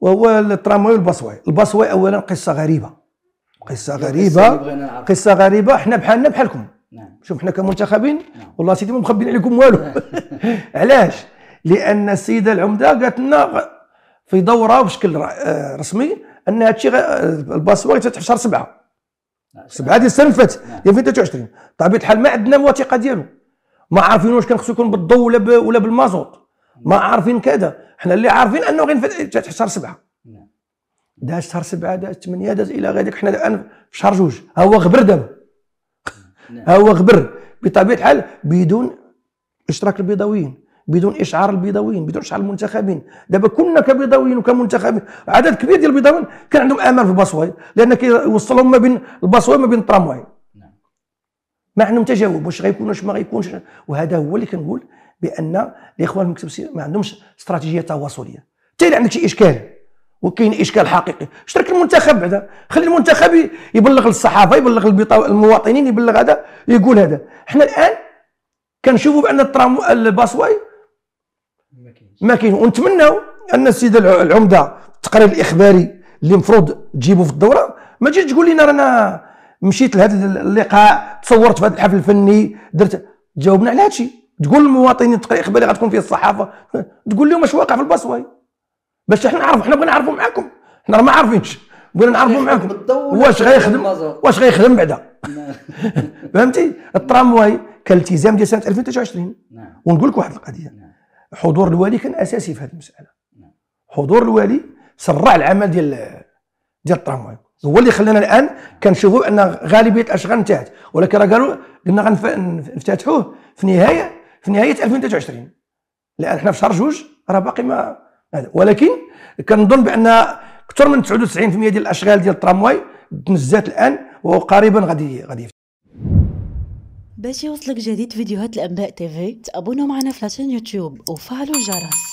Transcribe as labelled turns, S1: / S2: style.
S1: وهو الترامواي والباصواي الباصواي اولا قصه غريبه قصه غريبه قصه غريبه حنا بحالنا بحالكم نعم. شوف حنا كمنتخبين نعم. والله سيدي ما مخبين عليكم والو علاش لان السيده العمده قالت لنا في دوره بشكل آه، رسمي ان هادشي آه، الباصواي تتحشر شهر سبعه سبعه ديال السنه اللي فاتت 2023 نعم. بطبيعه الحال ما عندنا الوثيقه ديالو ما عارفين واش كان خصو يكون بالضوء ولا ولا بالمازوت ما عارفين كذا حنا اللي عارفين انه غينفتح في شهر سبعه نعم. داز شهر سبعه داز ثمانيه داز الى غير حنا الان في شهر جوج ها هو غبر دابا ها نعم. هو غبر بطبيعه الحال بدون اشتراك البيضاويين بدون اشعار البيضاويين بدون اشعار المنتخبين دابا كنا كبيضاويين وكمنتخبين عدد كبير ديال البيضاويين كان عندهم امل في الباصواي لان كيوصلهم ما بين الباصواي ما بين الترامواي ما عندهم تجاوب واش غيكون واش ما غيكونش وهذا هو اللي كنقول بان الاخوان المكتب ما عندهمش استراتيجيه تواصليه حتى الا عندك شي اشكال وكاين اشكال حقيقي اشترك المنتخب بعدا خلي المنتخب يبلغ للصحافه يبلغ المواطنين يبلغ هذا يقول هذا حنا الان كنشوفوا بان الترام الباسواي ما كاين ونتمناو ان السيد العمده التقرير الاخباري اللي المفروض تجيبه في الدوره ما تجيش تقول لنا رانا مشيت لهذا اللقاء تصورت في هذا الحفل الفني درت جاوبنا على هذا الشيء تقول للمواطنين تقرا اخبار غتكون فيه الصحافه تقول لهم اش واقع في البصوي باش احنا نعرفوا احنا بغينا نعرفوا معاكم احنا راه ما عارفينش بغينا نعرفوا معاكم واش غيخدم واش غيخدم بعدا نعم. فهمتي الترامواي كالتزام ديال سنه 2023 ونقول لك واحد القضيه نعم. حضور الوالي كان اساسي في هذه المساله نعم. حضور الوالي سرع العمل ديال ديال الترامواي هو اللي خلانا الان كنشوفوا ان غالبيه الاشغال انتهت ولكن راه قالوا قلنا غنفتتحوه في نهايه في نهايه 2023 لان حنا في شهر جوج راه باقي ما هذا ولكن كنظن بان اكثر من 99% ديال الاشغال ديال الترامواي تنزات الان وقريبا غادي غادي باش يوصلك جديد فيديوهات الانباء تيفي تابونوا معنا في لاشين يوتيوب وفعلوا الجرس